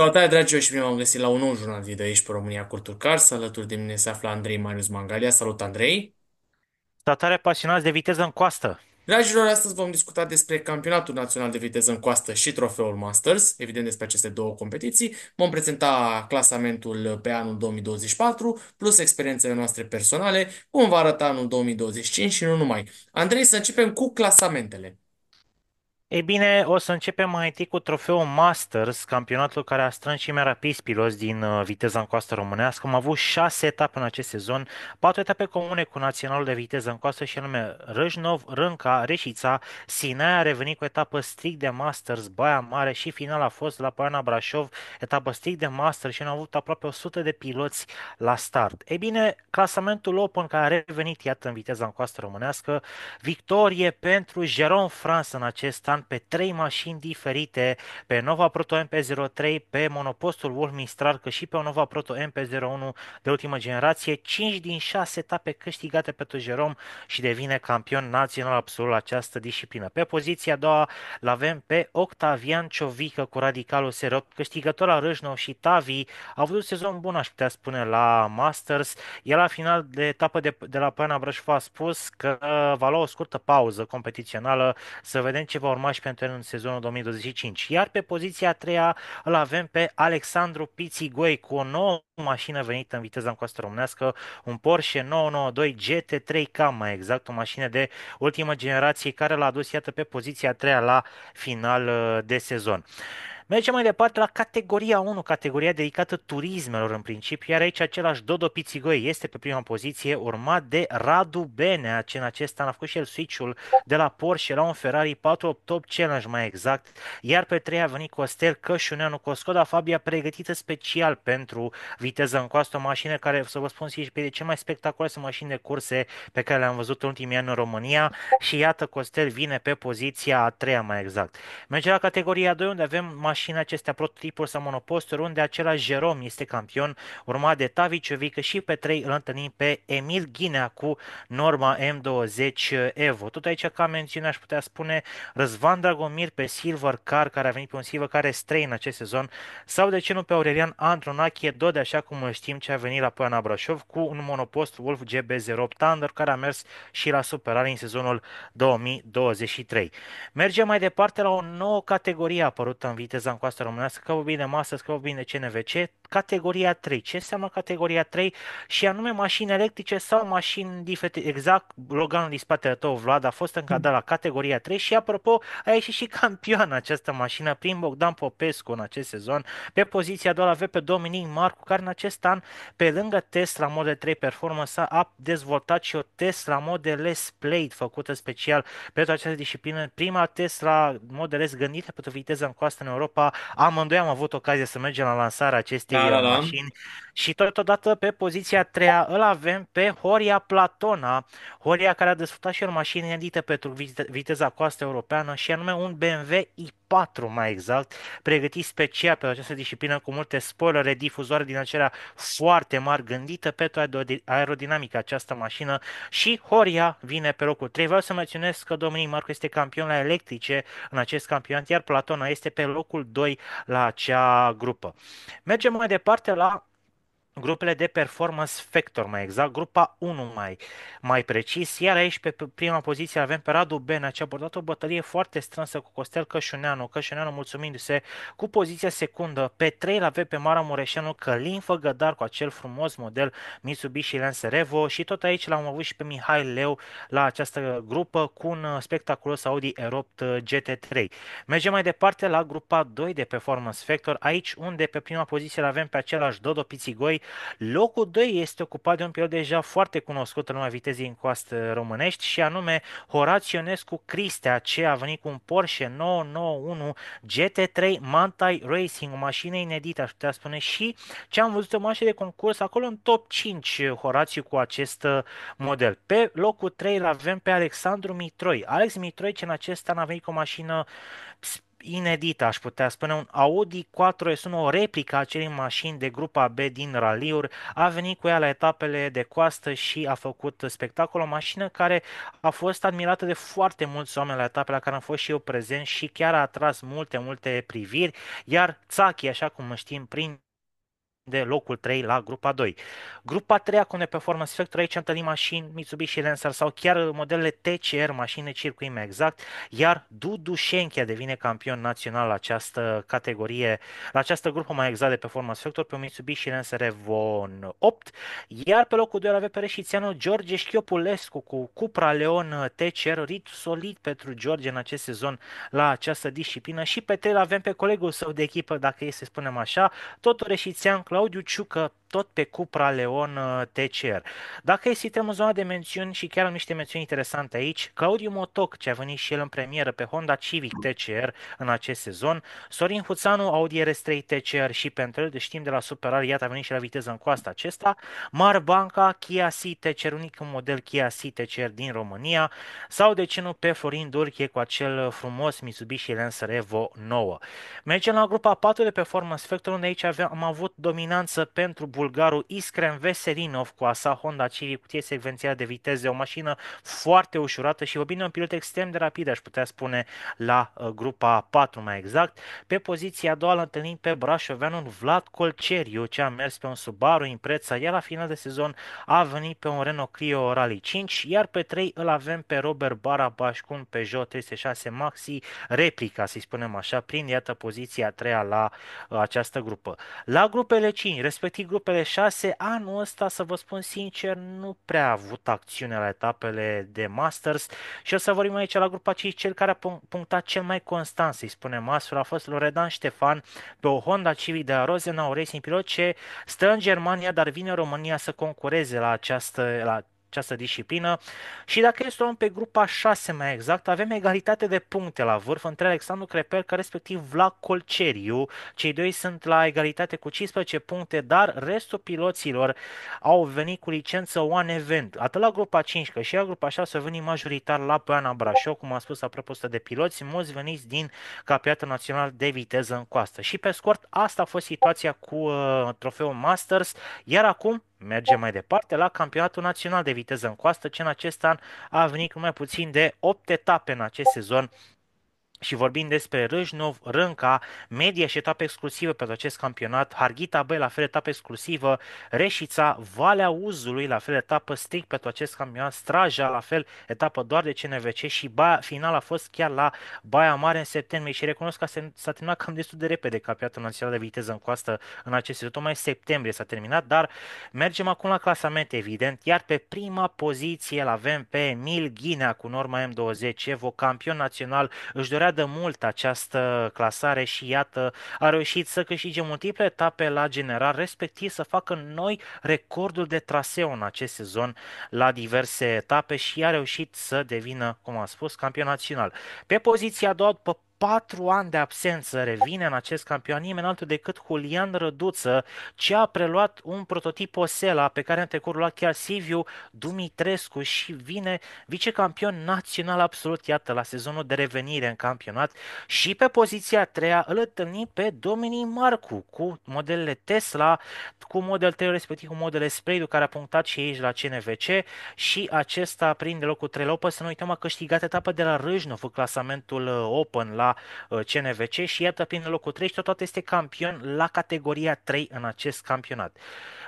Salutare, dragilor, și bine am găsit la un nou jurnal video aici pe România Cultur Cars. Alături de mine se află Andrei Marius Mangalia. Salut, Andrei! Salutare, pasionați de viteză în coastă! Dragilor, astăzi vom discuta despre Campionatul Național de Viteză în Coastă și Trofeul Masters, evident despre aceste două competiții. Vom prezenta clasamentul pe anul 2024, plus experiențele noastre personale, cum va arăta anul 2025 și nu numai. Andrei, să începem cu clasamentele. Ei bine, o să începem mai întâi cu trofeul Masters, campionatul care a strâns și mai rapizi piloți din uh, viteza în coastă românească. Am avut șase etape în acest sezon, patru etape comune cu naționalul de viteză în coastă și anume Râșnov, Rânca, Reșița, Sinaia a revenit cu etapă strict de Masters, Baia Mare și final a fost la Poiana Brașov, etapă strict de Masters și am avut aproape 100 de piloți la start. Ei bine, clasamentul Open care a revenit iată în viteza în coastă românească, victorie pentru Jerome France în acest an an pe trei mașini diferite, pe Nova Proto MP03, pe monopostul Wolf Mistral, că și pe o Nova Proto MP01 de ultimă generație, 5 din 6 etape câștigate pe Tujerom și devine campion național absolut la această disciplină. Pe poziția a doua l avem pe Octavian Ciovică cu radicalul SR8, câștigător la Râșnou și Tavi, a avut un sezon bun, aș putea spune, la Masters. El la final de etapă de, de la Poiana Brășova a spus că va lua o scurtă pauză competițională să vedem ce va urma urmași pentru el în sezonul 2025. Iar pe poziția a treia îl avem pe Alexandru Pițigoi cu o nouă mașină venită în viteza în coastă românească, un Porsche 992 gt 3 Cam, mai exact, o mașină de ultimă generație care l-a adus, iată, pe poziția a treia la final uh, de sezon. Mergem mai departe la categoria 1, categoria dedicată turismelor în principiu, iar aici același Dodo Pițigoi este pe prima poziție, urmat de Radu Benea, ce în acesta an a făcut și el switch-ul de la Porsche la un Ferrari 488 Challenge mai exact, iar pe treia a venit Costel Cășuneanu cu o Skoda Fabia pregătită special pentru viteză în coastă, o mașină care, să vă spun, și pe de ce mai spectaculoase mașini de curse pe care le-am văzut în ultimii ani în România și iată Costel vine pe poziția a treia mai exact. Mergem la categoria 2 unde avem mașini și în acestea prototipuri sau monoposturi, unde același Jerome este campion, urmat de Tavi Ciovică și pe 3 îl întâlnim pe Emil Ghinea cu norma M20 Evo. Tot aici, ca mențiune, aș putea spune Răzvan Dragomir pe Silver Car, care a venit pe un Silver care în acest sezon, sau de ce nu pe Aurelian Andronache de așa cum știm ce a venit la Poiana Brașov cu un monopost Wolf GB08 Thunder, care a mers și la superare în sezonul 2023. Mergem mai departe la o nouă categorie apărută în viteza Forza în coasta românească, că bine masă, că bine CNVC, categoria 3. Ce înseamnă categoria 3? Și anume mașini electrice sau mașini diferite. Exact, Loganul din spatele tău, Vlad, a fost încadrat la categoria 3 și, apropo, a ieșit și campioană această mașină prin Bogdan Popescu în acest sezon. Pe poziția doua avea pe Dominic Marcu, care în acest an, pe lângă Tesla Model 3 Performance, a dezvoltat și o Tesla Model S Plate, făcută special pentru această disciplină. Prima Tesla Model S gândită pentru viteză în coastă în Europa Europa. Amândoi am avut ocazia să mergem la lansarea acestei da, da, da. mașini și totodată pe poziția a treia îl avem pe Horia Platona, Horia care a dezvoltat și el mașini inedite pentru viteza coastă europeană și anume un BMW i 4 mai exact, pregătit special pe această disciplină cu multe spoilere, difuzoare din acelea foarte mari, gândită pentru aerodinamică această mașină și Horia vine pe locul 3. Vreau să menționez că domnul Marco este campion la electrice în acest campionat, iar Platona este pe locul 2 la acea grupă. Mergem mai departe la grupele de performance factor, mai exact, grupa 1 mai, mai precis. Iar aici, pe prima poziție, avem pe Radu Bena, ce a abordat o bătălie foarte strânsă cu Costel Cășuneanu, Cășuneanu mulțumindu-se cu poziția secundă. Pe 3 la pe Mara Mureșanu, Călin Făgădar cu acel frumos model Mitsubishi Lance Revo și tot aici l-am avut și pe Mihai Leu la această grupă cu un spectaculos Audi R8 GT3. Mergem mai departe la grupa 2 de Performance Factor, aici unde pe prima poziție l-avem pe același Dodo Pițigoi, Locul 2 este ocupat de un pilot deja foarte cunoscut în lumea vitezii în coastă românești și anume Horațiu Ionescu Cristea, ce a venit cu un Porsche 991 GT3 Mantai Racing, o mașină inedită, aș putea spune, și ce am văzut o mașină de concurs acolo în top 5 Horațiu cu acest uh, model. Pe locul 3 îl avem pe Alexandru Mitroi. Alex Mitroi, ce în acest an a venit cu o mașină inedită, aș putea spune, un Audi 4S1, o replică a acelei mașini de grupa B din raliuri, a venit cu ea la etapele de coastă și a făcut spectacol, o mașină care a fost admirată de foarte mulți oameni la etapele la care am fost și eu prezent și chiar a atras multe, multe priviri, iar Tsaki, așa cum știm, prin de locul 3 la grupa 2. Grupa 3 cu Performance Factor, aici întâlnim mașini Mitsubishi Lancer sau chiar uh, modelele TCR, mașini de circuit mai exact, iar Dudu Schenke devine campion național la această categorie, la această grupă mai exact de Performance Factor pe Mitsubishi Lancer Evon 8, iar pe locul 2 avea pe reșițianul George Schiopulescu cu Cupra Leon uh, TCR, rit solid pentru George în acest sezon la această disciplină și pe 3 avem pe colegul său de echipă, dacă e să spunem așa, tot reșițian Claudiu Claudio Chuka tot pe Cupra Leon uh, TCR. Dacă e suntem în zona de mențiuni și chiar am niște mențiuni interesante aici, Claudiu Motoc, ce a venit și el în premieră pe Honda Civic TCR în acest sezon, Sorin Huțanu, Audi RS3 TCR și pentru el, de deci știm de la Superar, iată a venit și la viteză în coasta acesta, Mar Banca, Kia C TCR, unicul model Kia C TCR din România, sau de ce nu pe Florin Durche cu acel frumos Mitsubishi Lancer Evo 9. Mergem la grupa 4 de Performance Factor, unde aici aveam, am avut dominanță pentru bulgarul Iskren Veselinov cu Asa Honda Civic, cutie secvențială de viteze, o mașină foarte ușurată și Robinho un pilot extrem de rapid, aș putea spune, la ă, grupa 4 mai exact. Pe poziția a doua îl întâlnim pe brașoveanul Vlad Colceriu, ce a mers pe un Subaru Impreza, iar la final de sezon a venit pe un Renault Clio Rally 5, iar pe 3 îl avem pe Robert Barabaș cu un Peugeot 306 Maxi, replica, să-i spunem așa, prin iată poziția a treia la ă, această grupă. La grupele 5, respectiv grupe etapele 6, anul ăsta, să vă spun sincer, nu prea a avut acțiune la etapele de Masters și o să vorbim aici la grupa cei cel care a punctat cel mai constant, să-i spunem astfel, a fost Loredan Ștefan pe o Honda Civic de la Rosenau Racing Pilot ce stă în Germania, dar vine în România să concureze la această, la această disciplină. Și dacă este luăm pe grupa 6 mai exact, avem egalitate de puncte la vârf între Alexandru Crepel care respectiv Vlad Colceriu. Cei doi sunt la egalitate cu 15 puncte, dar restul piloților au venit cu licență One Event. Atât la grupa 5 cât și la grupa 6 au venit majoritar la Poiana Brașov, cum am spus apropo de piloți, mulți veniți din Campionatul Național de Viteză în Coastă. Și pe scurt, asta a fost situația cu uh, trofeul Masters, iar acum Mergem mai departe la campionatul național de viteză în coastă, ce în acest an a venit cu mai puțin de 8 etape în acest sezon și vorbim despre Râșnov, Rânca, Media și etapă exclusivă pentru acest campionat, Harghita B la fel etapă exclusivă, Reșița, Valea Uzului la fel etapă strict pentru acest campionat, Straja la fel etapă doar de CNVC și baia, final a fost chiar la Baia Mare în septembrie și recunosc că s-a terminat cam destul de repede campionatul național de viteză în coastă în acest sezon, mai septembrie s-a terminat, dar mergem acum la clasament evident, iar pe prima poziție îl avem pe Emil Ghinea cu norma M20, Evo, campion național, își dorea dorea de mult această clasare și iată a reușit să câștige multiple etape la general, respectiv să facă noi recordul de traseu în acest sezon la diverse etape și a reușit să devină, cum am spus, campion național. Pe poziția a doua, după patru ani de absență revine în acest campion nimeni altul decât Julian Răduță, ce a preluat un prototip Osela pe care în trecut lua chiar Siviu Dumitrescu și vine vicecampion național absolut, iată, la sezonul de revenire în campionat și pe poziția a treia îl întâlni pe Dominii Marcu cu modelele Tesla, cu model 3 respectiv cu modele Spray, care a punctat și aici la CNVC și acesta prinde locul 3 la Open, să nu uităm a câștigat etapa de la Râșnov, clasamentul Open la CNVC uh, și iată prin locul 3 tot este campion la categoria 3 în acest campionat.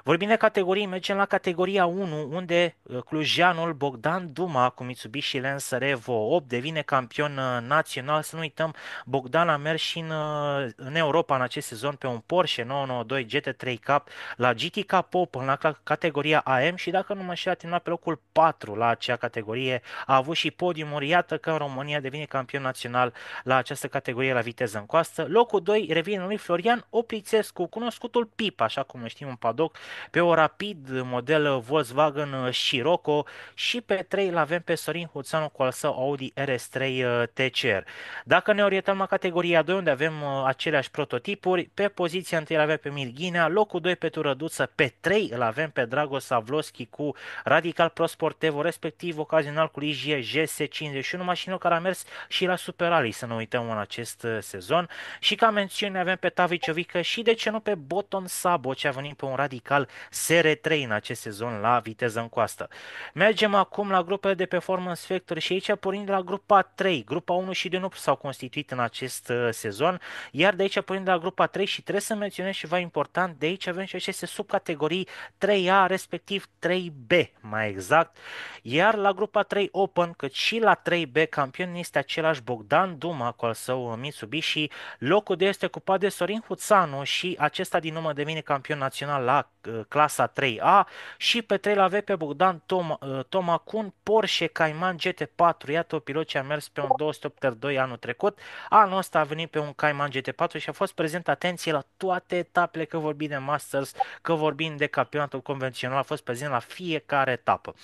Vorbim de categorii, mergem la categoria 1, unde uh, clujanul Bogdan Duma cu Mitsubishi Lens Revo 8 devine campion uh, național. Să nu uităm, Bogdan a mers și în, uh, în Europa în acest sezon pe un Porsche 992 GT3 Cup la GT Cup, în la categoria AM și dacă nu mă știu, a terminat pe locul 4 la acea categorie. A avut și podiumuri, iată că în România devine campion național la această categorie la viteză în coastă. Locul 2 revine lui Florian Oprițescu, cunoscutul Pip, așa cum știm în padoc, pe o rapid model Volkswagen Scirocco și pe 3 îl avem pe Sorin Huțanu cu al său Audi RS3 TCR. Uh, Dacă ne orientăm la categoria 2 unde avem uh, aceleași prototipuri, pe poziția 1 îl avem pe Mirghinea, locul 2 pe Turăduță, pe 3 îl avem pe Dragos Savloschi cu Radical pro Evo, respectiv ocazional cu Ligie GS51, mașină care a mers și la Super Rally, să nu uităm în acest uh, sezon. Și ca mențiune avem pe Taviciovică și de ce nu pe Boton Sabo, ce a venit pe un Radical general SR3 în acest sezon la viteză în coastă. Mergem acum la grupele de performance factor și aici pornind de la grupa 3. Grupa 1 și de nu s-au constituit în acest uh, sezon, iar de aici pornind de la grupa 3 și trebuie să menționez ceva important, de aici avem și aceste subcategorii 3A respectiv 3B mai exact, iar la grupa 3 Open, cât și la 3B campion este același Bogdan Duma cu al său uh, Mitsubishi, locul de este ocupat de Sorin Huțanu și acesta din urmă devine campion național la uh, Uh, clasa 3A și pe 3 l pe Bogdan Tom, uh, Tomacun, Porsche Cayman GT4. Iată, pilot ce a mers pe un 282 anul trecut. Anul ăsta a venit pe un Cayman GT4 și a fost prezent atenție la toate etapele, că vorbim de Masters, că vorbim de campionatul convențional, a fost prezent la fiecare etapă.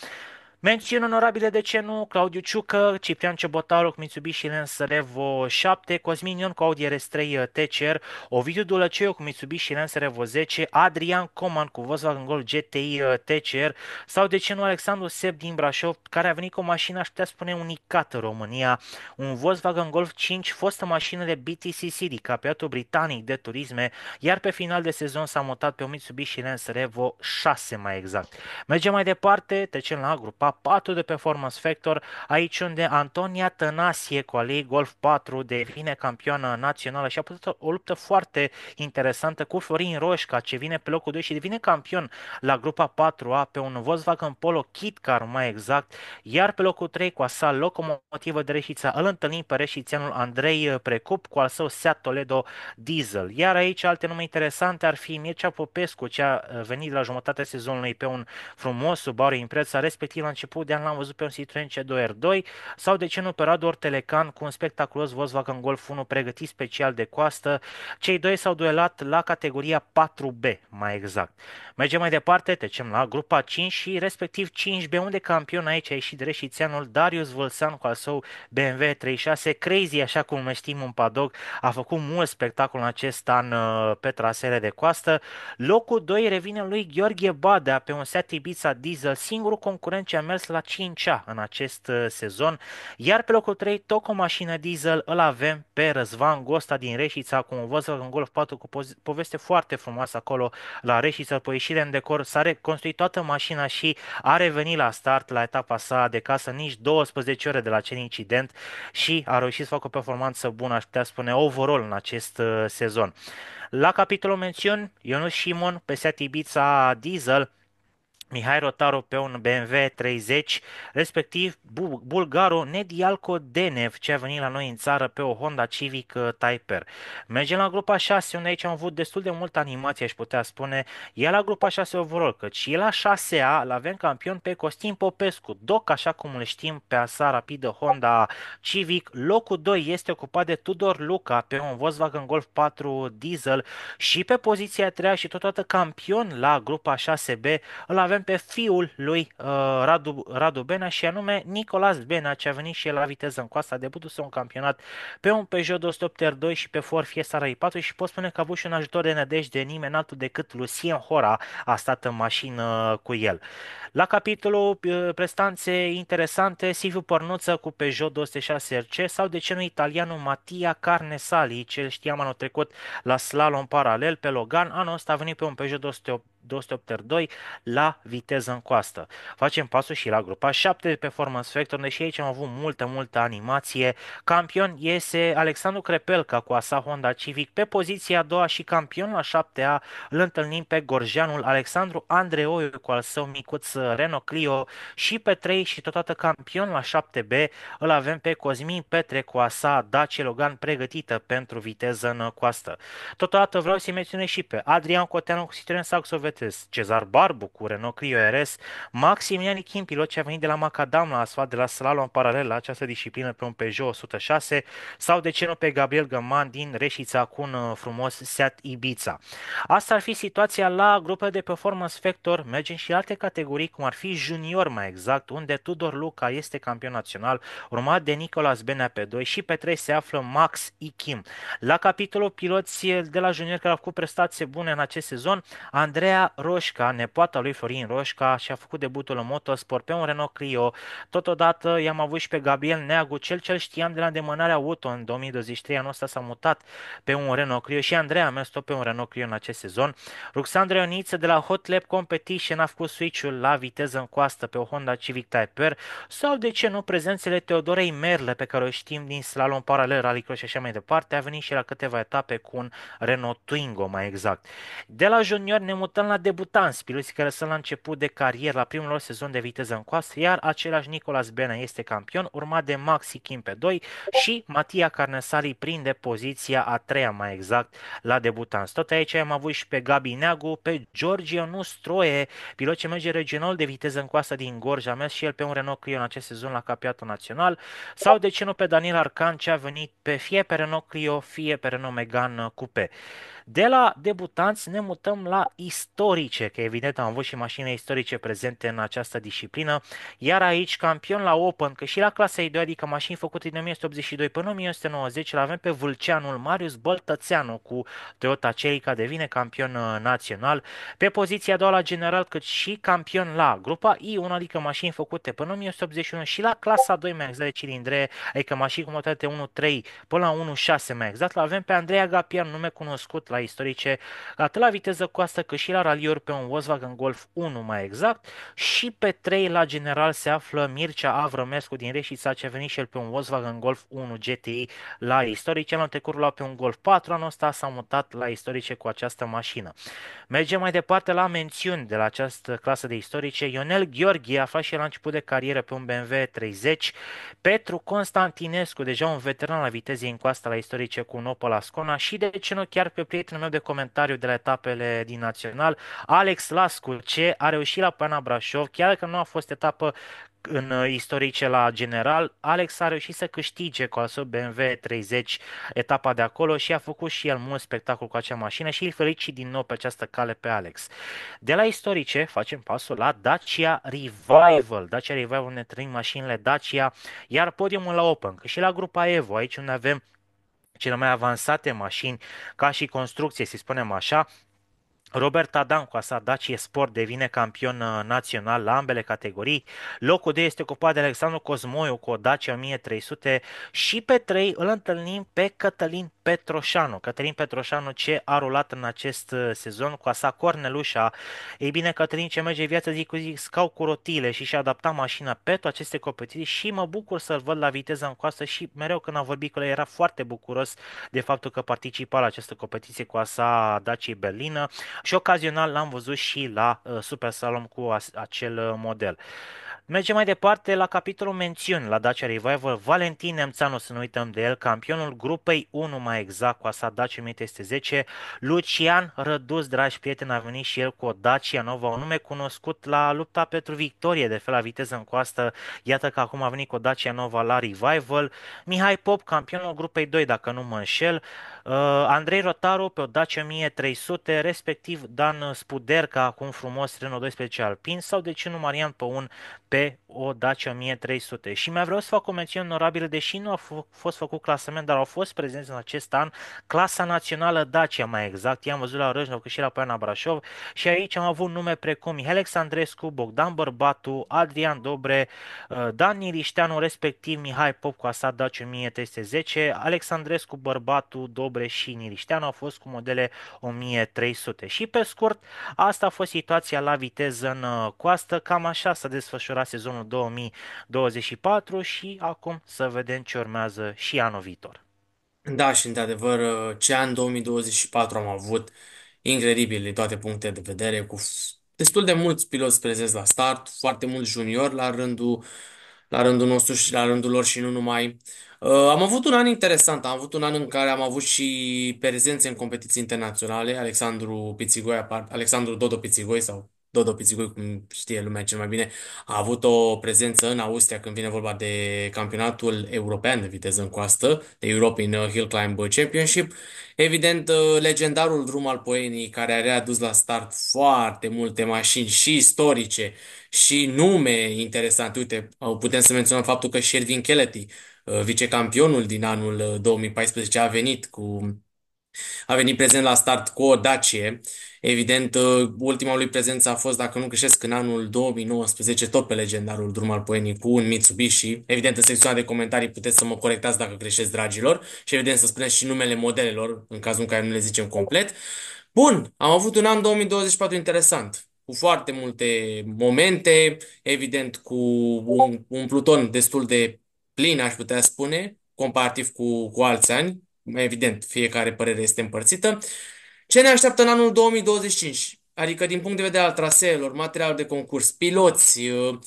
Mențiuni onorabile de ce nu, Claudiu Ciucă, Ciprian Cebotaru Mitsubishi Lens Revo 7, Cosmin Ion cu Audi RS3 TCR, uh, Ovidiu Dulăceu cu Mitsubishi Lens Revo 10, Adrian Coman cu Volkswagen Golf GTI uh, TCR sau de ce nu Alexandru Seb din Brașov care a venit cu o mașină, aș putea spune, unicată în România, un Volkswagen Golf 5, fostă mașină de BTC City, capiatul britanic de turisme, iar pe final de sezon s-a mutat pe un Mitsubishi Lens Revo 6 mai exact. Mergem mai departe, trecem la grupa etapa 4 de Performance Factor, aici unde Antonia Tănasie cu alei Golf 4 devine campioană națională și a putut o luptă foarte interesantă cu Florin Roșca, ce vine pe locul 2 și devine campion la grupa 4A pe un Volkswagen Polo Kit Car mai exact, iar pe locul 3 cu sa locomotivă de Reșița îl întâlnim pe reșițianul Andrei Precup cu al său Seat Toledo Diesel. Iar aici alte nume interesante ar fi Mircea Popescu, ce a venit la jumătatea sezonului pe un frumos Subaru Impreza, respectiv a început de an l-am văzut pe un Citroen C2R2 sau de ce nu pe Rador Telecan cu un spectaculos Volkswagen Golf 1 pregătit special de coastă. Cei doi s-au duelat la categoria 4B, mai exact. Mergem mai departe, trecem la grupa 5 și respectiv 5B, unde campion aici a ieșit reșițeanul Darius Vâlsan cu al său BMW 36 Crazy, așa cum știm un padoc, a făcut mult spectacol în acest an uh, pe trasele de coastă. Locul 2 revine lui Gheorghe Badea pe un Seat Ibiza Diesel, singurul concurent ce a mers la 5-a în acest uh, sezon, iar pe locul 3, tot o mașină diesel, îl avem pe Răzvan Gosta din Reșița cu un în Golf 4 cu poveste foarte frumoasă acolo la Reșița, pe ieșire în decor, s-a reconstruit toată mașina și a revenit la start la etapa sa de casă, nici 12 ore de la acel incident și a reușit să facă o performanță bună, aș putea spune, overall în acest uh, sezon. La capitolul mențiuni, Ionus Simon pe Seat Ibiza Diesel Mihai Rotaru pe un BMW 30, respectiv bulgarul Nedialco Denev, ce a venit la noi în țară pe o Honda Civic uh, Typer. Mergem la grupa 6, unde aici am avut destul de multă animație, aș putea spune, e la grupa 6 overall, căci e la 6A l avem campion pe Costin Popescu, doc așa cum le știm pe asa rapidă Honda Civic, locul 2 este ocupat de Tudor Luca pe un Volkswagen Golf 4 diesel și pe poziția 3 și totodată campion la grupa 6B îl avem avem pe fiul lui uh, Radu, Radu Bena și anume Nicolas Bena, ce a venit și el la viteză în coasta, debutul său în campionat pe un Peugeot 208 R2 și pe Ford Fiesta RAI4 și pot spune că a avut și un ajutor de nădejde de nimeni altul decât Lucien Hora a stat în mașină cu el. La capitolul uh, prestanțe interesante, Silviu Pornuță cu Peugeot 206 RC sau de ce nu italianul Mattia Carnesali, cel știam anul trecut la slalom paralel pe Logan, anul ăsta a venit pe un Peugeot 208 282 la viteză în coastă. Facem pasul și la grupa 7 de Performance Factor, deși aici am avut multă, multă animație. Campion iese Alexandru Crepelca cu Asa Honda Civic pe poziția a doua și campion la 7A îl întâlnim pe Gorjeanul Alexandru Andreoiu cu al său micuț uh, Renault Clio și pe 3 și totodată campion la 7B îl avem pe Cosmin Petre cu Asa Dacia Logan pregătită pentru viteză în coastă. Totodată vreau să-i menționez și pe Adrian Coteanu cu Citroen Saxo Mercedes, Cezar Barbu cu Renault Clio RS, Maximilian Kim, pilot ce a venit de la Macadam la asfalt de la slalom paralel la această disciplină pe un Peugeot 106 sau de ce nu pe Gabriel Găman din Reșița cu un uh, frumos Seat Ibiza. Asta ar fi situația la grupele de performance factor, mergem și alte categorii cum ar fi junior mai exact, unde Tudor Luca este campion național, urmat de Nicolas Benea pe 2 și pe 3 se află Max Ikim. La capitolul piloții de la junior care au făcut prestații bune în acest sezon, Andreea Roșca, nepoata lui Florin Roșca, și-a făcut debutul în motosport pe un Renault Clio. Totodată i-am avut și pe Gabriel Neagu, cel ce știam de la îndemânarea auto în 2023, anul ăsta s-a mutat pe un Renault Clio și Andreea a mers tot pe un Renault Clio în acest sezon. Ruxandra Ioniță de la Hot Lab Competition a făcut switch-ul la viteză în coastă pe o Honda Civic Type R sau de ce nu prezențele Teodorei Merle pe care o știm din slalom paralel, rallycross și așa mai departe, a venit și la câteva etape cu un Renault Twingo mai exact. De la junior ne mutăm la la debutanți, piloții care sunt la început de carieră, la primul lor sezon de viteză în coastă, iar același Nicolas Bena este campion, urmat de Maxi Kim pe 2 și Matia Carnesali prinde poziția a treia, mai exact, la debutanți. Tot aici am avut și pe Gabi Neagu, pe Giorgio Nustroie, pilot ce merge regional de viteză în coastă din Gorj, a mers și el pe un Renault Clio în acest sezon la Capiatul național, sau de ce nu pe Daniel Arcan, ce a venit pe fie pe Renault Clio, fie pe Renault Megane Coupe. De la debutanți ne mutăm la istorice, că evident am avut și mașini istorice prezente în această disciplină, iar aici campion la Open, că și la clasa E2, adică mașini făcute din 1982 până 1990, îl avem pe Vulceanul Marius Băltățeanu cu Toyota Celica, devine campion uh, național. Pe poziția a doua la general, cât și campion la grupa I1, adică mașini făcute până 1981 și la clasa 2 mai exact de cilindre, adică mașini cu motorate 1.3 până la 1.6 mai exact, îl avem pe Andreea Gapian, nume cunoscut la istorice, atât la viteză coastă cât și la raliuri pe un Volkswagen Golf 1 mai exact și pe 3 la general se află Mircea Avrămescu din Reșița ce a venit și el pe un Volkswagen Golf 1 GTI la istorice, anul trecut la pe un Golf 4, anul ăsta s-a mutat la istorice cu această mașină. Mergem mai departe la mențiuni de la această clasă de istorice. Ionel Gheorghe a făcut și el la început de carieră pe un BMW 30, Petru Constantinescu, deja un veteran la viteză în coasta la istorice cu un Opel Ascona și de ce nu chiar pe prieten prietenul meu de comentariu de la etapele din național. Alex Lascu, ce a reușit la Pana Brașov, chiar că nu a fost etapă în uh, istorice la general, Alex a reușit să câștige cu al său BMW 30 etapa de acolo și a făcut și el mult spectacol cu acea mașină și îl felicit din nou pe această cale pe Alex. De la istorice facem pasul la Dacia Revival. Dacia Revival ne trăim mașinile Dacia, iar podiumul la Open, și la grupa Evo, aici unde avem cele mai avansate mașini ca și construcție, să spunem așa, Robert Adam cu asta Dacia Sport devine campion uh, național la ambele categorii. Locul 2 este ocupat de Alexandru Cosmoiu cu o Dacia 1300 și pe 3 îl întâlnim pe Cătălin Petroșanu. Cătălin Petroșanu ce a rulat în acest uh, sezon cu a sa Cornelușa. Ei bine, Cătălin ce merge viața zi cu zi, scau cu rotile și și-a adaptat mașina pentru aceste competiții și mă bucur să-l văd la viteză în coastă și mereu când am vorbit cu el era foarte bucuros de faptul că participa la această competiție cu a sa Dacia Berlină și ocazional l-am văzut și la uh, Super Salom cu acel uh, model. Mergem mai departe la capitolul mențiuni la Dacia Revival. Valentin Nemțanu, să nu uităm de el, campionul grupei 1 mai exact cu asta Dacia 1310. Lucian Rădus, dragi prieteni, a venit și el cu o Dacia Nova, un nume cunoscut la lupta pentru victorie, de fel la viteză în coastă. Iată că acum a venit cu o Dacia Nova la Revival. Mihai Pop, campionul grupei 2, dacă nu mă înșel. Uh, Andrei Rotaru pe o Dacia 1300, respectiv Dan Spuderca, acum frumos Renault 12 Alpin sau de ce nu Marian pe un pe o Dacia 1300. Și mai vreau să fac o mențiune onorabilă, deși nu a fost făcut clasament, dar au fost prezenți în acest an clasa națională Dacia, mai exact. I-am văzut la Răjnov, că și la Poiana Brașov și aici am avut nume precum Alexandrescu Bogdan Bărbatu, Adrian Dobre, uh, Dan Nirișteanu, respectiv Mihai Pop cu Asad Dacia 1310, Alexandrescu, Bărbatu, Dobre și Nirișteanu au fost cu modele 1300. Și pe scurt, asta a fost situația la viteză în uh, coastă, cam așa s-a desfășurat sezonul 2024 și acum să vedem ce urmează și anul viitor. Da, și într-adevăr, uh, ce an 2024 am avut din toate punctele de vedere, cu destul de mulți piloți prezenți la start, foarte mulți juniori la rândul, la rândul nostru și la rândul lor și nu numai. Uh, am avut un an interesant, am avut un an în care am avut și prezențe în competiții internaționale, Alexandru Pițigoi, Alexandru Dodo Pițigoi sau Dodo Pițigui, cum știe lumea cel mai bine, a avut o prezență în Austria când vine vorba de campionatul european de viteză în coastă, de European Hill Climb Championship. Evident, uh, legendarul drum al Poenii, care a readus la start foarte multe mașini și istorice și nume interesante. Uite, uh, putem să menționăm faptul că și Ervin Kelety, uh, vicecampionul din anul 2014, a venit cu a venit prezent la start cu o Dacie Evident, uh, ultima lui prezență a fost, dacă nu greșesc, în anul 2019, tot pe legendarul drum al poenii cu un Mitsubishi. Evident, în secțiunea de comentarii puteți să mă corectați dacă greșesc, dragilor, și evident să spuneți și numele modelelor, în cazul în care nu le zicem complet. Bun, am avut un an 2024 interesant, cu foarte multe momente, evident cu un, un pluton destul de plin, aș putea spune, comparativ cu, cu alți ani. Evident, fiecare părere este împărțită. Ce ne așteaptă în anul 2025? Adică din punct de vedere al traseelor, material de concurs, piloți, uh,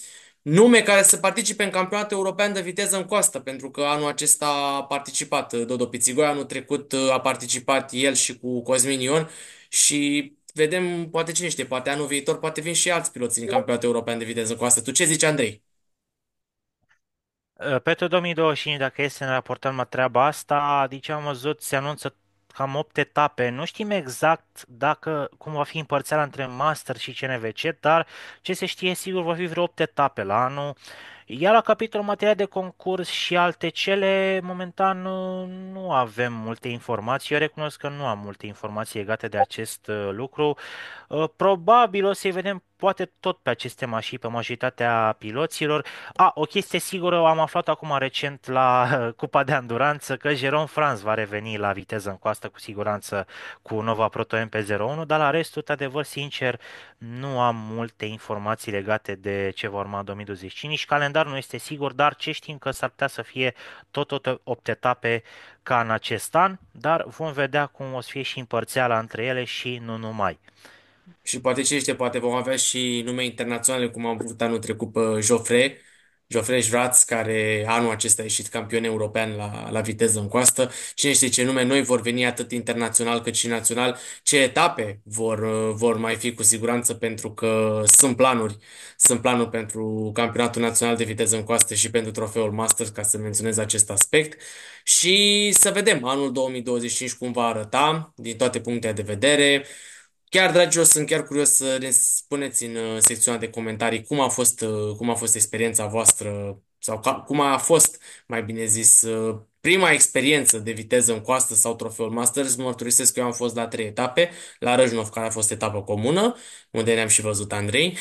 nume care să participe în campionatul european de viteză în coastă, pentru că anul acesta a participat uh, Dodo Pițigoi, anul trecut uh, a participat el și cu Cosmin Ion și vedem, poate cine știe, poate anul viitor, poate vin și alți piloți din campionatul european de viteză în coastă. Tu ce zici, Andrei? Pentru 2025, dacă este să ne raportăm la treaba asta, deci am văzut, se anunță cam 8 etape. Nu știm exact dacă cum va fi împărțeala între Master și CNVC, dar ce se știe sigur va fi vreo 8 etape la anul. Iar la capitolul material de concurs și alte cele, momentan nu avem multe informații. Eu recunosc că nu am multe informații legate de acest uh, lucru. Uh, probabil o să-i vedem poate tot pe aceste mașini, pe majoritatea piloților. A, o chestie sigură am aflat acum recent la Cupa de Anduranță că Jerome Franz va reveni la viteză în coastă cu siguranță cu Nova Proto MP01, dar la restul, adevăr sincer, nu am multe informații legate de ce va urma 2025. Calendarul nu este sigur, dar ce știm că s-ar putea să fie tot, tot 8 etape ca în acest an, dar vom vedea cum o să fie și împărțeala între ele și nu numai. Și poate cine știe, poate vom avea și nume internaționale, cum am avut anul trecut pe Joffre, Joffre Jvraț, care anul acesta a ieșit campion european la, la viteză în coastă. Cine știe ce nume noi vor veni atât internațional cât și național, ce etape vor, vor mai fi cu siguranță, pentru că sunt planuri. Sunt planuri pentru campionatul național de viteză în coastă și pentru trofeul Masters, ca să menționez acest aspect. Și să vedem anul 2025 cum va arăta din toate punctele de vedere. Chiar, dragi, eu sunt chiar curios să ne spuneți în uh, secțiunea de comentarii cum a fost, uh, cum a fost experiența voastră sau ca, cum a fost, mai bine zis, uh, Prima experiență de viteză în coastă sau trofeul Masters, mărturisesc că eu am fost la trei etape, la Răjnov, care a fost etapă comună, unde ne-am și văzut Andrei,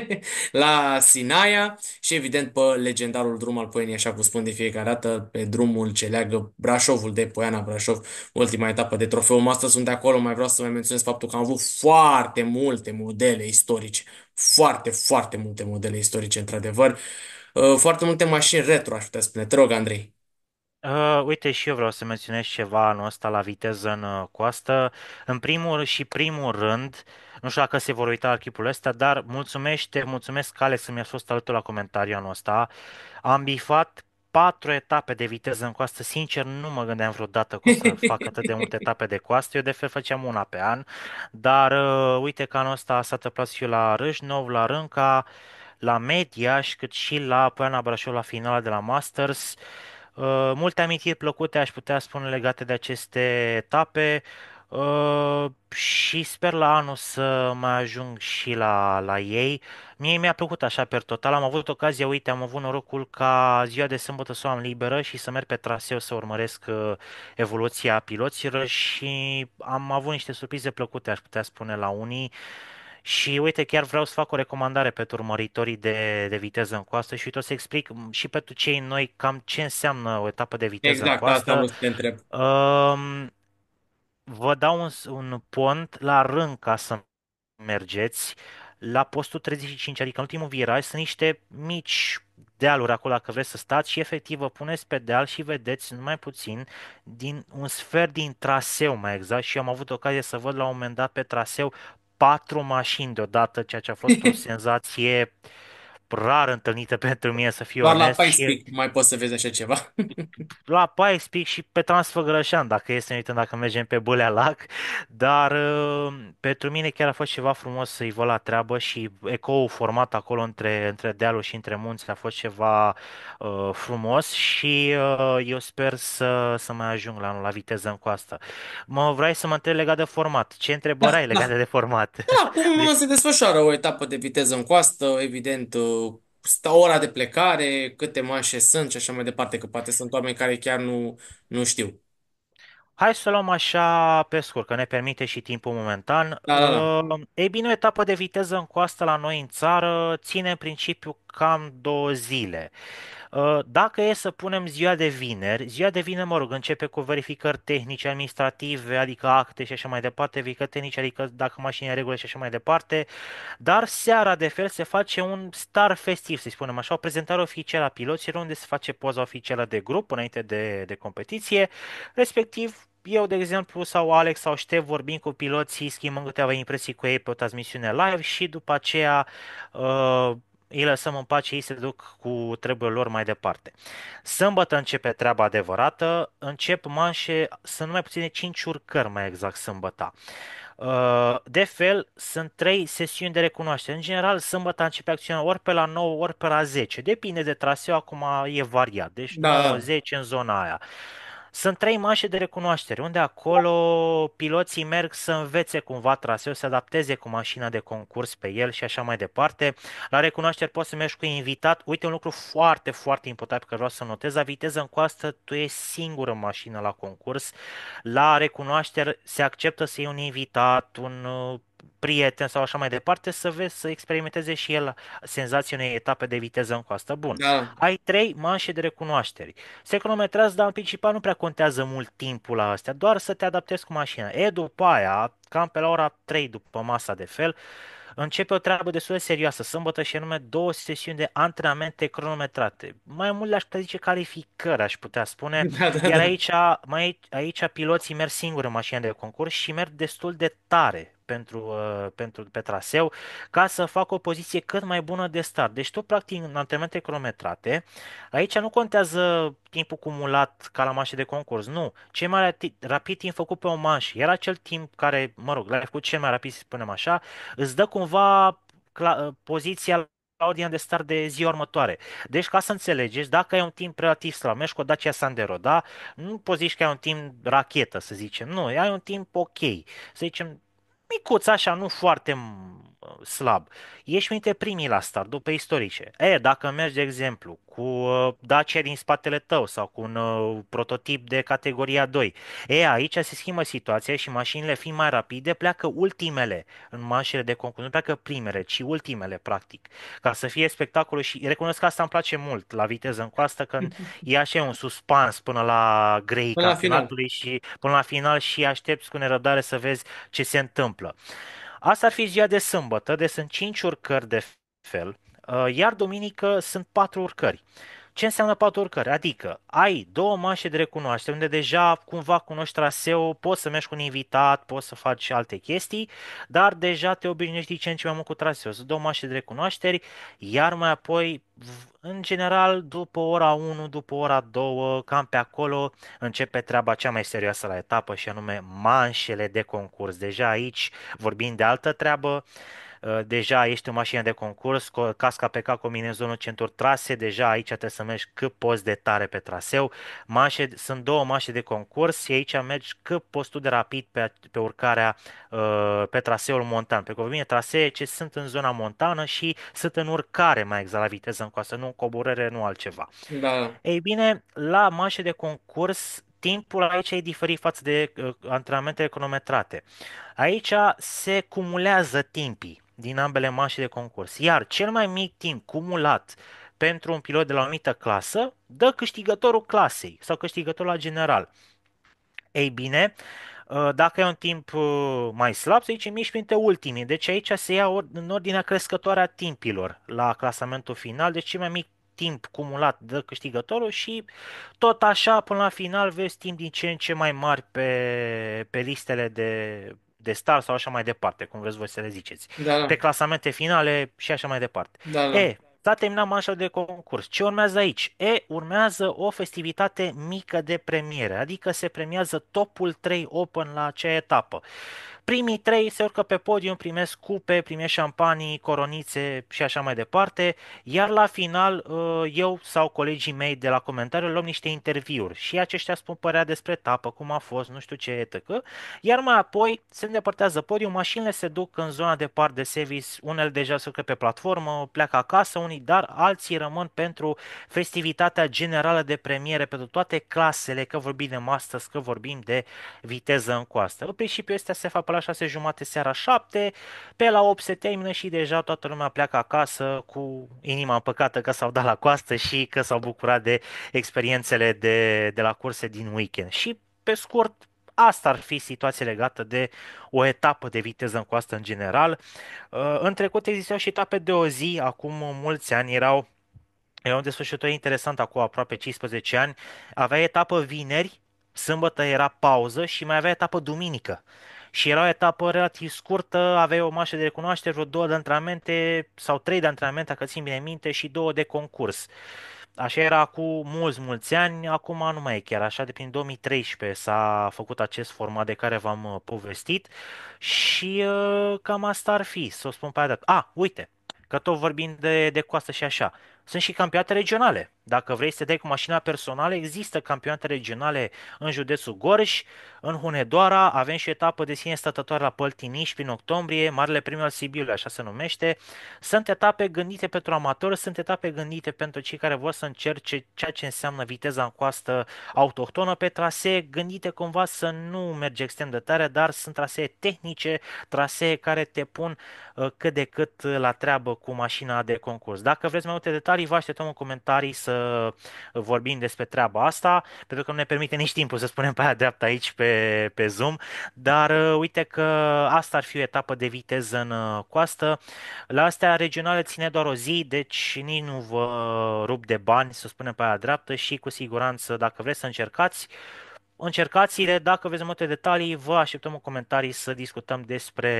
la Sinaia și evident pe legendarul drum al Poenii, așa cum spun de fiecare dată, pe drumul ce leagă Brașovul de Poiana Brașov, ultima etapă de trofeu Masters, unde acolo mai vreau să mai menționez faptul că am avut foarte multe modele istorice, foarte, foarte multe modele istorice, într-adevăr, uh, foarte multe mașini retro, aș putea spune. Te rog, Andrei. Uh, uite, și eu vreau să menționez ceva anul ăsta la viteză în uh, coastă. În primul și primul rând, nu știu dacă se vor uita la clipul ăsta, dar mulțumește, mulțumesc Alex că mi-a fost alături la comentariul anul ăsta. Am bifat patru etape de viteză în coastă. Sincer, nu mă gândeam vreodată cum să fac atât de multe etape de coastă. Eu de fel făceam una pe an, dar uh, uite că anul ăsta s-a tăplat și eu la Râșnov, la Rânca, la Mediaș, cât și la Poiana Brașov la finala de la Masters. Uh, multe amintiri plăcute, aș putea spune, legate de aceste etape uh, și sper la anul să mai ajung și la, la ei. Mie mi-a plăcut așa per total, am avut ocazia, uite, am avut norocul ca ziua de sâmbătă să o am liberă și să merg pe traseu să urmăresc uh, evoluția piloților și am avut niște surprize plăcute, aș putea spune, la unii. Și uite, chiar vreau să fac o recomandare pentru urmăritorii de, de viteză în coastă și uite, o să explic și pentru cei noi cam ce înseamnă o etapă de viteză exact, în coastă. Exact, asta te întreb. Um, vă dau un, un pont la rând ca să mergeți la postul 35, adică în ultimul viraj, sunt niște mici dealuri acolo dacă vreți să stați și efectiv vă puneți pe deal și vedeți numai puțin din un sfert din traseu mai exact și am avut ocazie să văd la un moment dat pe traseu patru mașini deodată, ceea ce a fost o senzație rar întâlnită pentru mine, să fiu Doar onest. la Pikes Peak mai poți să vezi așa ceva. la Pikes Peak și pe Transfăgărășan, dacă este să ne uităm, dacă mergem pe Bulea Lac, dar uh, pentru mine chiar a fost ceva frumos să-i văd la treabă și ecoul format acolo între, între dealul și între munți a fost ceva uh, frumos și uh, eu sper să, să mai ajung la la viteză în coastă. Mă vrei să mă întreb legat de format. Ce întrebări da, ai da. legate de format? Da, cum se desfășoară o etapă de viteză în coastă, evident uh, sta ora de plecare, câte mașe sunt și așa mai departe, că poate sunt oameni care chiar nu, nu știu. Hai să luăm așa pe scurt, că ne permite și timpul momentan. Da, da, da. Uh, ei bine, o etapă de viteză în coastă la noi în țară ține în principiu cam două zile. Ă, dacă e să punem ziua de vineri, ziua de vineri, mă rog, începe cu verificări tehnice, administrative, adică acte și așa mai departe, verificări tehnice, adică dacă mașina e în regulă și așa mai departe, dar seara de fel se face un star festiv, să spunem așa, o prezentare oficială a piloților unde se face poza oficială de grup înainte de, de competiție, respectiv eu, de exemplu, sau Alex sau Ștef vorbim cu piloții, schimbăm câteva impresii cu ei pe o transmisiune live și după aceea uh, îi lăsăm în pace, ei se duc cu treburile lor mai departe. Sâmbătă începe treaba adevărată, încep manșe, sunt mai puține 5 urcări mai exact sâmbăta. Uh, de fel, sunt 3 sesiuni de recunoaștere. În general, sâmbătă începe acțiunea ori pe la 9, ori pe la 10. Depinde de traseu, acum e variat. Deci da. 9, 10 în zona aia. Sunt trei manșe de recunoaștere, unde acolo piloții merg să învețe cumva traseul, să adapteze cu mașina de concurs pe el și așa mai departe. La recunoaștere poți să mergi cu invitat. Uite un lucru foarte, foarte important pe care vreau să notez. La viteză în coastă tu ești singur în mașină la concurs. La recunoaștere se acceptă să iei un invitat, un uh, prieten sau așa mai departe, să vezi, să experimenteze și el senzația unei etape de viteză în coastă. Bun. Da. Ai trei manșe de recunoașteri. Se cronometrează, dar în principal nu prea contează mult timpul la astea, doar să te adaptezi cu mașina. E după aia, cam pe la ora 3 după masa de fel, începe o treabă destul de serioasă sâmbătă și anume două sesiuni de antrenamente cronometrate. Mai mult le-aș putea zice calificări, aș putea spune. Da, da, Iar da. aici, mai, aici piloții merg singuri în mașina de concurs și merg destul de tare pentru, uh, pentru, pe traseu ca să facă o poziție cât mai bună de start. Deci tot practic, în antrenamente cronometrate, aici nu contează timpul cumulat ca la manșe de concurs, nu. Cel mai rapid, timp făcut pe o manșă, Era acel timp care, mă rog, l-ai făcut cel mai rapid, să spunem așa, îți dă cumva uh, poziția la ordinea de start de ziua următoare. Deci, ca să înțelegeți, dacă ai un timp relativ slab, mergi cu o Dacia Sandero, da? Nu poți zici că ai un timp rachetă, să zicem. Nu, ai un timp ok. Să zicem, micuț așa, nu foarte slab. Ești minte primii la start, după istorice. E, dacă mergi, de exemplu, cu uh, Dacia din spatele tău sau cu un uh, prototip de categoria 2, e, aici se schimbă situația și mașinile fiind mai rapide, pleacă ultimele în mașinile de concurs, nu pleacă primele, ci ultimele, practic, ca să fie spectacolul și recunosc că asta îmi place mult la viteză în coastă, când e așa un suspans până la grei până la final. și până la final și aștepți cu nerăbdare să vezi ce se întâmplă. Asta ar fi ziua de sâmbătă, de deci sunt 5 urcări de fel, uh, iar duminică sunt 4 urcări. Ce înseamnă patru urcări? Adică ai două manșe de recunoaștere unde deja cumva cunoști traseul, poți să mergi cu un invitat, poți să faci și alte chestii, dar deja te obișnuiești ce în ce mai mult cu traseul. Sunt două manșe de recunoașteri, iar mai apoi în general, după ora 1, după ora 2, cam pe acolo, începe treaba cea mai serioasă la etapă și anume manșele de concurs. Deja aici vorbim de altă treabă, uh, Uh, deja ești în mașină de concurs, casca pe cap, combinezonul centur trase, deja aici trebuie să mergi cât poți de tare pe traseu. Mașe, sunt două mașe de concurs și aici mergi cât poți tu de rapid pe, pe urcarea uh, pe traseul montan. Pe bine, trasee ce sunt în zona montană și sunt în urcare mai exact la viteză în coasă, nu în coborere, nu altceva. Da. Ei bine, la mașe de concurs timpul aici e diferit față de uh, antrenamentele cronometrate. Aici se cumulează timpii din ambele manșe de concurs. Iar cel mai mic timp cumulat pentru un pilot de la o anumită clasă dă câștigătorul clasei sau câștigătorul la general. Ei bine, uh, dacă e un timp uh, mai slab, să zicem, ești printre ultimii. Deci aici se ia în ordinea crescătoare a timpilor la clasamentul final. Deci cel mai mic timp cumulat de câștigătorul și tot așa până la final vezi timp din ce în ce mai mari pe, pe listele de de star sau așa mai departe, cum vreți voi să le ziceți. Da, da. Pe clasamente finale și așa mai departe. Da, da. E, S-a terminat manșa de concurs. Ce urmează aici? E, urmează o festivitate mică de premiere, adică se premiază topul 3 Open la acea etapă. Primii trei se urcă pe podium, primesc cupe, primesc șampanii, coronițe și așa mai departe, iar la final uh, eu sau colegii mei de la comentariu luăm niște interviuri și aceștia spun părea despre etapă, cum a fost, nu știu ce etc. Iar mai apoi se îndepărtează podium, mașinile se duc în zona de par de service, unele deja se urcă pe platformă, pleacă acasă unii, dar alții rămân pentru festivitatea generală de premiere pentru toate clasele, că vorbim de masters, că vorbim de viteză în coastă. În principiu, este se fac la 6 jumate seara 7, pe la 8 se termină și deja toată lumea pleacă acasă cu inima păcată că s-au dat la coastă și că s-au bucurat de experiențele de, de la curse din weekend. Și pe scurt, Asta ar fi situația legată de o etapă de viteză în coastă în general. Uh, în trecut existau și etape de o zi, acum mulți ani erau E un desfășurător interesant acum aproape 15 ani. Avea etapă vineri, sâmbătă era pauză și mai avea etapă duminică. Și era o etapă relativ scurtă, aveai o mașă de recunoaștere, vreo două de antrenamente sau trei de antrenamente, dacă țin bine minte, și două de concurs. Așa era cu mulți, mulți ani, acum nu mai e chiar așa, de prin 2013 s-a făcut acest format de care v-am uh, povestit și uh, cam asta ar fi, să o spun pe aia dată. A, uite, că tot vorbim de, de coastă și așa sunt și campionate regionale. Dacă vrei să te dai cu mașina personală, există campionate regionale în județul Gorj, în Hunedoara, avem și o etapă de sine stătătoare la Păltiniș prin octombrie, Marele Premiu al Sibiului, așa se numește. Sunt etape gândite pentru amatori, sunt etape gândite pentru cei care vor să încerce ceea ce înseamnă viteza în coastă autohtonă pe trasee, gândite cumva să nu merge extrem de tare, dar sunt trasee tehnice, trasee care te pun uh, cât de cât la treabă cu mașina de concurs. Dacă vreți mai multe detalii, comentarii, vă așteptăm în comentarii să vorbim despre treaba asta, pentru că nu ne permite nici timpul să spunem pe aia dreapta aici pe, pe Zoom, dar uh, uite că asta ar fi o etapă de viteză în uh, coastă. La astea regionale ține doar o zi, deci nici nu vă rup de bani, să spunem pe aia dreaptă și cu siguranță dacă vreți să încercați, încercați-le, dacă vezi multe detalii, vă așteptăm în comentarii să discutăm despre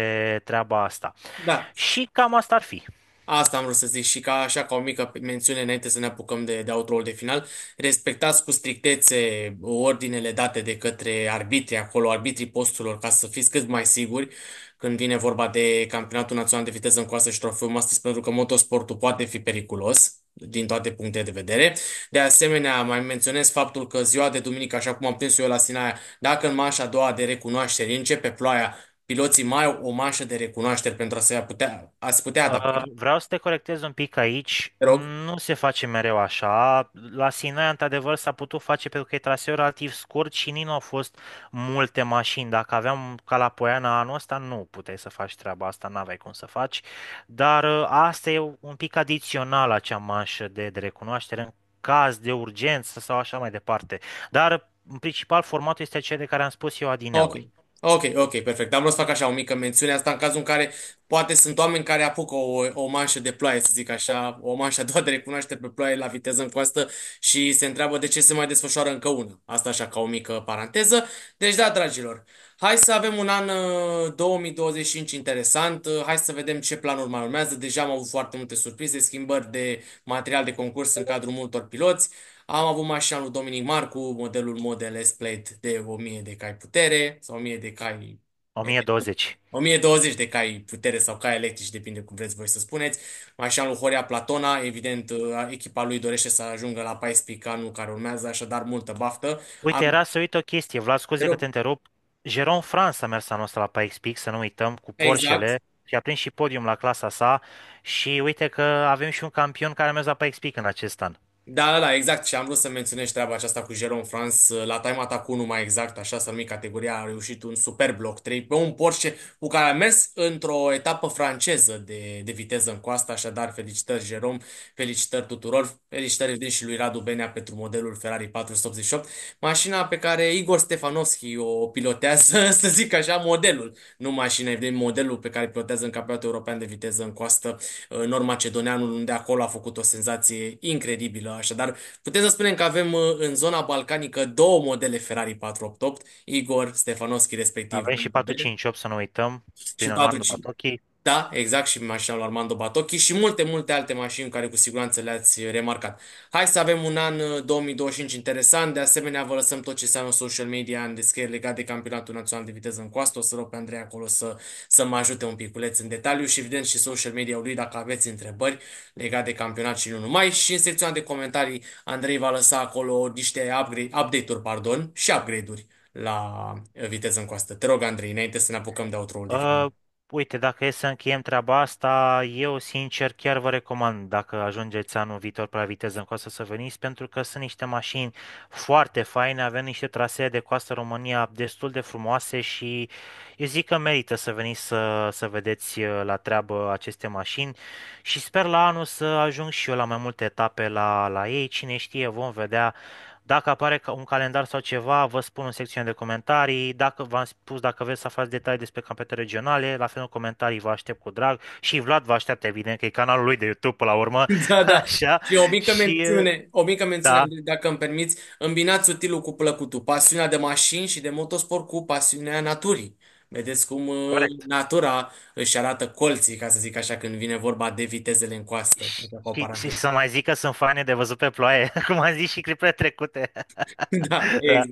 treaba asta. Da. Și cam asta ar fi. Asta am vrut să zic și ca așa ca o mică mențiune înainte să ne apucăm de, de outro de final. Respectați cu strictețe ordinele date de către arbitri acolo, arbitrii posturilor, ca să fiți cât mai siguri când vine vorba de campionatul național de viteză în coasă și trofeul Masters, pentru că motosportul poate fi periculos din toate punctele de vedere. De asemenea, mai menționez faptul că ziua de duminică, așa cum am prins eu la Sinaia, dacă în manșa a doua de recunoaștere începe ploaia, piloții mai au o mașă de recunoaștere pentru a se putea, a se putea adapta. Uh, Vreau să te corectez un pic aici. Te rog. Nu se face mereu așa. La Sinaia, într-adevăr, s-a putut face pentru că e traseu relativ scurt și nici nu au fost multe mașini. Dacă aveam ca la Poiana anul ăsta, nu puteai să faci treaba asta, n-aveai cum să faci. Dar uh, asta e un pic adițional acea mașă de, de recunoaștere în caz de urgență sau așa mai departe. Dar, uh, în principal, formatul este cel de care am spus eu adineauri. Okay. Ok, ok, perfect. Am vrut să fac așa o mică mențiune asta în cazul în care poate sunt oameni care apucă o, o manșă de ploaie, să zic așa, o manșă a doua de recunoaștere pe ploaie la viteză în coastă și se întreabă de ce se mai desfășoară încă una. Asta așa ca o mică paranteză. Deci da, dragilor, hai să avem un an 2025 uh, interesant, uh, hai să vedem ce planuri mai urmează. Deja am avut foarte multe surprize, schimbări de material de concurs în cadrul multor piloți. Am avut mașina lui Dominic Marcu, modelul Model S-Plaid de 1000 de cai putere sau 1000 de cai 1020. 1020 de cai putere sau cai electrici, depinde cum vreți voi să spuneți. Mașina lui Horia Platona, evident, uh, echipa lui dorește să ajungă la 14 anul care urmează, așadar multă baftă. Uite, Am... era să uit o chestie, Vlad, scuze că te întrerup. Jerome France a mers anul ăsta la Peak, să nu uităm, cu exact. Porsche-le exact. și a prins și podium la clasa sa și uite că avem și un campion care a mers la Peak în acest an. Da, da, da, exact. Și am vrut să menționez treaba aceasta cu Jerome France. La Time Attack 1, mai exact, așa s-a numit categoria, a reușit un super bloc 3 pe un Porsche cu care a mers într-o etapă franceză de, de viteză în coastă. Așadar, felicitări Jerome, felicitări tuturor, felicitări din și lui Radu Benea pentru modelul Ferrari 488, mașina pe care Igor Stefanovski o pilotează, să zic așa, modelul, nu mașina, evident, modelul pe care pilotează în campionatul european de viteză în coastă, nord macedoneanul, unde acolo a făcut o senzație incredibilă Așadar, putem să spunem că avem uh, în zona balcanică două modele Ferrari 488, Igor Stefanoschi respectiv. Avem și 458 să nu uităm. Și 45. Da, exact, și mașina lui Armando Batocchi și multe, multe alte mașini care cu siguranță le-ați remarcat. Hai să avem un an 2025 uh, interesant, de asemenea vă lăsăm tot ce înseamnă social media în descriere legat de campionatul național de viteză în coastă, o să rog pe Andrei acolo să, să mă ajute un piculeț în detaliu și evident și social media lui dacă aveți întrebări legate de campionat și nu numai și în secțiunea de comentarii Andrei va lăsa acolo niște upgrade, update-uri pardon, și upgrade-uri la uh, viteză în coastă. Te rog, Andrei, înainte să ne apucăm de outro-ul. Uh, Uite, dacă e să încheiem treaba asta, eu sincer chiar vă recomand dacă ajungeți anul viitor pe la viteză în coastă să veniți, pentru că sunt niște mașini foarte faine, avem niște trasee de coastă România destul de frumoase și eu zic că merită să veniți să, să vedeți uh, la treabă aceste mașini și sper la anul să ajung și eu la mai multe etape la, la ei, cine știe, vom vedea dacă apare un calendar sau ceva, vă spun în secțiunea de comentarii. Dacă v-am spus, dacă vreți să faceți detalii despre campionate regionale, la fel în comentarii vă aștept cu drag. Și Vlad vă așteaptă, evident, că e canalul lui de YouTube până la urmă. Da, da. Așa. Și o mică mențiune, o mică mențiune da. dacă îmi permiți. Îmbinați utilul cu plăcutul. Pasiunea de mașini și de motosport cu pasiunea naturii. Vedeți cum uh, Corect. natura își arată colții, ca să zic așa, când vine vorba de vitezele în coastă. Și, și să mai zic că sunt fani de văzut pe ploaie, cum am zis și clipurile trecute. Da, da, exact.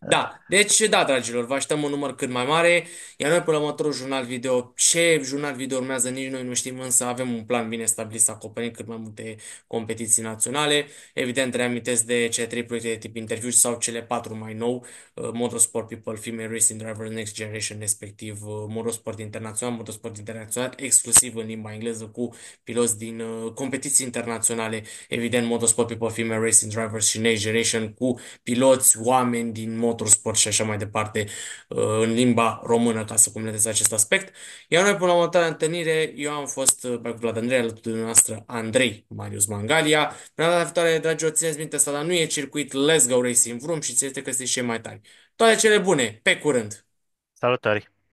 Da. deci da, dragilor, vă așteptăm un număr cât mai mare, iar noi pe următorul jurnal video, ce jurnal video urmează, nici noi nu știm, însă avem un plan bine stabilit să acoperim cât mai multe competiții naționale. Evident, reamintesc de cele trei proiecte de tip interviu sau cele patru mai nou, uh, Motorsport People, Female Racing Driver, Next Generation, respectiv respectiv uh, Motorsport Internațional, Motorsport Internațional exclusiv în limba engleză cu piloți din uh, competiții internaționale, evident Motorsport People Female Racing Drivers și Next Generation cu piloți, oameni din motorsport și așa mai departe uh, în limba română ca să completez acest aspect. Iar noi până la următoarea întâlnire, eu am fost cu Vlad Andrei, alături de noastră Andrei Marius Mangalia. Până la viitoare, dragi, o țineți minte asta, dar nu e circuit Let's Go Racing Vroom și țineți că este cei mai tari. Toate cele bune, pe curând! Salutări!